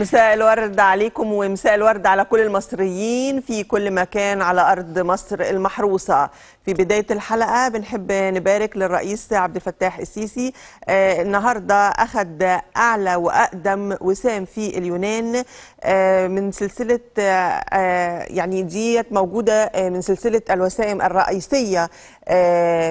مساء الورد عليكم ومساء الورد على كل المصريين في كل مكان على أرض مصر المحروسة في بداية الحلقة بنحب نبارك للرئيس عبد الفتاح السيسي آه، النهاردة أخذ أعلى وأقدم وسام في اليونان آه، من سلسلة آه، يعني ديت موجودة من سلسلة الوسائم الرئيسية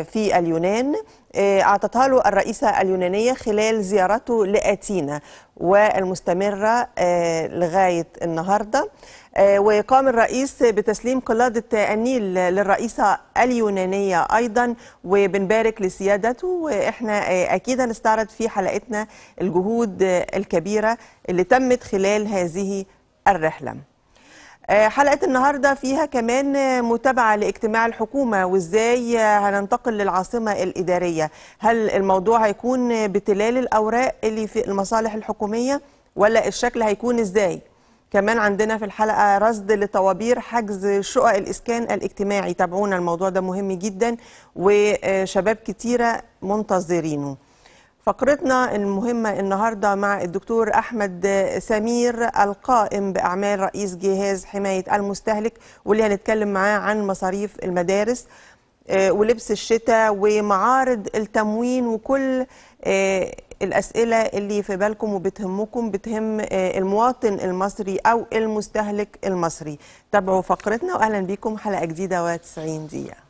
في اليونان آه، أعطتها له الرئيسة اليونانية خلال زيارته لاتينا والمستمرة آه، لغاية النهاردة آه، وقام الرئيس بتسليم قلادة النيل للرئيسة اليونانية أيضا وبنبارك لسيادته وإحنا أكيد هنستعرض في حلقتنا الجهود الكبيرة اللي تمت خلال هذه الرحلة آه، حلقة النهاردة فيها كمان متابعة لاجتماع الحكومة وازاي هننتقل للعاصمة الإدارية هل الموضوع هيكون بتلال الأوراق اللي في المصالح الحكومية ولا الشكل هيكون ازاي كمان عندنا في الحلقة رصد لطوابير حجز شقق الإسكان الاجتماعي تابعونا الموضوع ده مهم جدا وشباب كتيرة منتظرينه فقرتنا المهمة النهاردة مع الدكتور أحمد سمير القائم بأعمال رئيس جهاز حماية المستهلك واللي هنتكلم معاه عن مصاريف المدارس آه، ولبس الشتاء ومعارض التموين وكل آه، الأسئلة اللي في بالكم وبتهمكم بتهم آه، المواطن المصري أو المستهلك المصري تابعوا فقرتنا وأهلا بكم حلقة جديدة و90 دقيقة